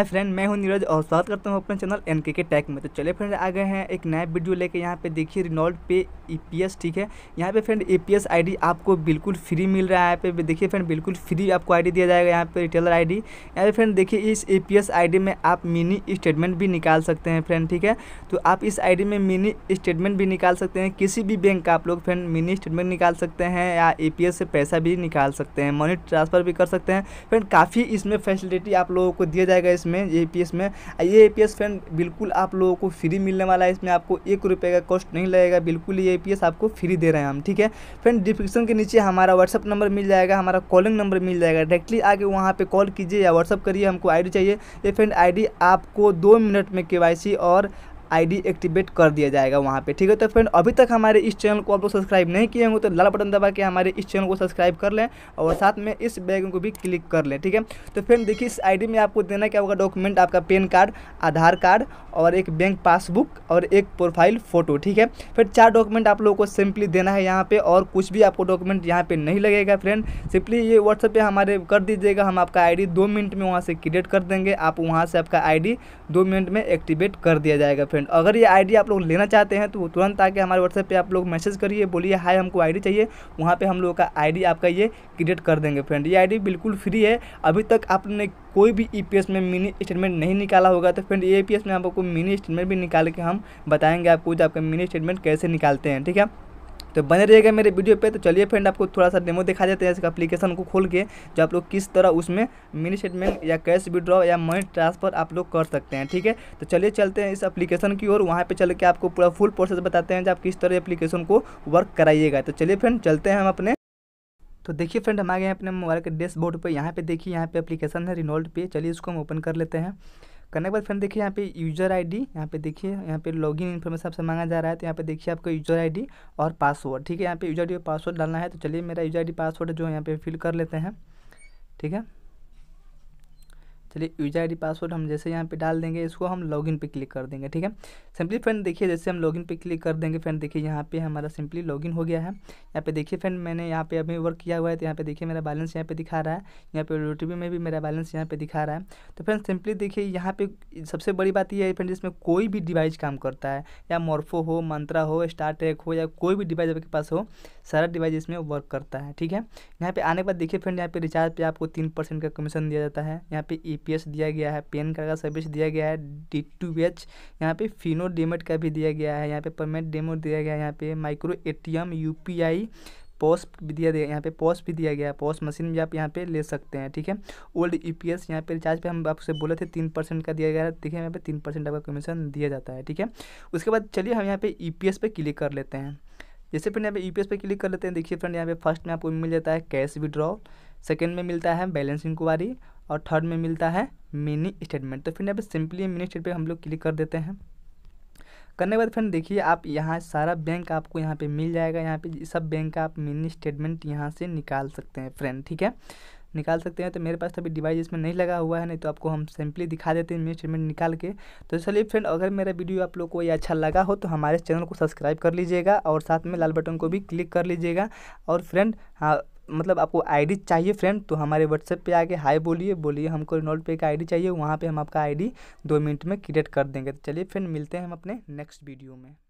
hi friend मैं हूं नीरज और स्वागत करता हूं अपने चैनल एन के टैक में तो चले फ्रेंड आ गए हैं एक नया वीडियो लेके यहाँ पे देखिए रिनॉल्ट पे ईपीएस e ठीक है यहाँ पे फ्रेंड ईपीएस आईडी आपको बिल्कुल फ्री मिल रहा है यहाँ पे देखिए फ्रेंड बिल्कुल फ्री आपको आईडी दिया जाएगा यहाँ पे रिटेलर डी यहाँ पे फ्रेंड देखिए इस ए e पी में आप मिनी स्टेटमेंट भी निकाल सकते हैं फ्रेंड ठीक है तो आप इस आई में मिनी स्टेटमेंट भी निकाल सकते हैं किसी भी बैंक का आप लोग फ्रेंड मिनी स्टेटमेंट निकाल सकते हैं या ए e से पैसा भी निकाल सकते हैं मनी ट्रांसफ़र भी कर सकते हैं फ्रेंड काफ़ी इसमें फैसिलिटी आप लोगों को दिया जाएगा इसमें में ए पी एस में ये ए पी एस फैन बिल्कुल आप लोगों को फ्री मिलने वाला है इसमें आपको एक रुपये का कॉस्ट नहीं लगेगा बिल्कुल ये ए पी एस आपको फ्री दे रहे हैं हम ठीक है फ्रेन डिस्क्रिप्शन के नीचे हमारा व्हाट्सअप नंबर मिल जाएगा हमारा कॉलिंग नंबर मिल जाएगा डायरेक्टली आगे वहाँ पर कॉल कीजिए या व्हाट्सअप करिए हमको आई चाहिए ये फ्रेंड आई आपको दो मिनट में के और आईडी एक्टिवेट कर दिया जाएगा वहाँ पे ठीक है तो फ्रेंड अभी तक हमारे इस चैनल को आप लोग सब्सक्राइब नहीं किए होंगे तो लाल बटन दबा के हमारे इस चैनल को सब्सक्राइब कर लें और साथ में इस बैगन को भी क्लिक कर लें ठीक है तो फ्रेंड देखिए इस आई में आपको देना क्या होगा डॉक्यूमेंट आपका पेन कार्ड आधार कार्ड और एक बैंक पासबुक और एक प्रोफाइल फ़ोटो ठीक है फिर चार डॉक्यूमेंट आप लोगों को सिंपली देना है यहाँ पर और कुछ भी आपको डॉक्यूमेंट यहाँ पर नहीं लगेगा फ्रेंड सिंपली ये व्हाट्सएप पर हमारे कर दीजिएगा हम आपका आई दो मिनट में वहाँ से क्रिएट कर देंगे आप वहाँ से आपका आई दो मिनट में एक्टिवेट कर दिया जाएगा फ्रेंड फ्रेंड अगर ये आईडी आप लोग लेना चाहते हैं तो तुरंत आके हमारे व्हाट्सएप पे आप लोग मैसेज करिए बोलिए हाय हमको आईडी चाहिए वहाँ पे हम लोगों का आईडी आपका ये क्रिएट कर देंगे फ्रेंड ये आईडी बिल्कुल फ्री है अभी तक आपने कोई भी ई e में मिनी स्टेटमेंट नहीं निकाला होगा तो फ्रेंड ई e में आपको मिनी स्टेटमेंट भी निकाल के हम बताएंगे आपको जो आपका मिनी स्टेटमेंट कैसे निकालते हैं ठीक है तो बने रहिएगा मेरे वीडियो पे तो चलिए फ्रेंड आपको थोड़ा सा डेमो दिखा देते हैं इसका एप्लीकेशन को खोल के जो आप लोग किस तरह उसमें मिनी स्टेटमेंट या कैश विड्रॉ या मनी ट्रांसफर आप लोग कर सकते हैं ठीक है तो चलिए चलते हैं इस एप्लीकेशन की ओर वहाँ पर चल के आपको पूरा फुल प्रोसेस बताते हैं जो आप किस तरह एप्लीकेशन को वर्क कराइएगा तो चलिए फ्रेंड चलते हैं हम अपने तो देखिए फ्रेंड हम आ गए हैं अपने मोबाइल के डैशबोर्ड पर यहाँ पे देखिए यहाँ पे एप्लीकेशन है रिनोल्ड पे चलिए इसको हम ओपन कर लेते हैं करने के बाद फ्रेंड देखिए यहाँ पे यूज़र आईडी यहाँ पे देखिए यहाँ पे लॉगिन इन्फॉर्मेशन आपसे मांगा जा रहा है तो यहाँ पे देखिए आपका यूज़र आईडी और पासवर्ड ठीक है यहाँ पे यूज़र आई और पासवर्ड डालना है तो चलिए मेरा यूज़र आई पासवर्ड जो है यहाँ पे फिल कर लेते हैं ठीक है चलिए यूजर आई डी पासवर्ड हम जैसे यहाँ पे डाल देंगे इसको हम लॉगिन पे क्लिक कर देंगे ठीक है सिंपली फ्रेंड देखिए जैसे हम लॉगिन पे क्लिक कर देंगे फ्रेंड देखिए यहाँ पे हमारा सिंपली लॉगिन हो गया है यहाँ पे देखिए फ्रेंड मैंने यहाँ पे अभी वर्क किया हुआ है तो यहाँ पे देखिए मेरा बैलेंस यहाँ पे दिखा रहा है यहाँ पे ओ में भी मेरा बैलेंस यहाँ पे दिखा रहा है तो फ्रेंड सिंपली देखिए यहाँ पे सबसे बड़ी बात यह है फ्रेंड जिसमें कोई भी डिवाइस काम करता है या मोर्फो हो मंत्रा हो स्टार हो या कोई भी डिवाइस आपके पास हो सारा डिवाइस इसमें वर्क करता है ठीक है यहाँ पे आने के बाद देखिए फ्रेंड यहाँ पे रिचार्ज पे आपको तीन परसेंट का कमीशन दिया जाता है यहाँ पे ई ईपीएस दिया गया है पेन का सर्विस दिया गया है डी टू एच यहाँ पे फिनो डेमेट का भी दिया गया है यहाँ पे परमेंट डेमो दिया गया है यहाँ पे micro A T M POS भी दिया गया यहाँ पे पॉस भी दिया गया है पॉस मशीन भी आप यहाँ पे ले सकते हैं ठीक है ओल्ड ई पी एस यहाँ पे रिचार्ज पे हम आपसे बोले थे तीन परसेंट का दिया गया है देखिए यहाँ पे तीन परसेंट आपका कमीशन दिया जाता है ठीक है उसके बाद चलिए हम यहाँ पे ई पी एस पे क्लिक कर लेते हैं जैसे फ्रेंड यहाँ पे ई पे क्लिक कर लेते हैं देखिए फ्रेंड यहाँ पे फर्स्ट में आपको मिल जाता है कैश विड्रॉ सेकेंड में मिलता है बैलेंस इंक्वायरी और थर्ड में मिलता है मिनी स्टेटमेंट तो फिर यहाँ पे सिंपली मिनी स्टेट हम लोग क्लिक कर देते हैं करने के बाद फ्रेंड देखिए आप यहाँ सारा बैंक आपको यहाँ पे मिल जाएगा यहाँ पे सब बैंक का आप मिनी स्टेटमेंट यहाँ से निकाल सकते हैं फ्रेंड ठीक है निकाल सकते हैं तो मेरे पास तो अभी डिवाइस इसमें नहीं लगा हुआ है नहीं तो आपको हम सिंपली दिखा देते हैं मिनी स्टेटमेंट निकाल के तो चलिए फ्रेंड अगर मेरा वीडियो आप लोग को ये अच्छा लगा हो तो हमारे चैनल को सब्सक्राइब कर लीजिएगा और साथ में लाल बटन को भी क्लिक कर लीजिएगा और फ्रेंड हाँ मतलब आपको आईडी चाहिए फ्रेंड तो हमारे व्हाट्सएप पे आके हाय बोलिए बोलिए हमको रिनोल्ड पे का आईडी चाहिए वहाँ पे हम आपका आईडी दो मिनट में क्रिएट कर देंगे तो चलिए फ्रेंड मिलते हैं हम अपने नेक्स्ट वीडियो में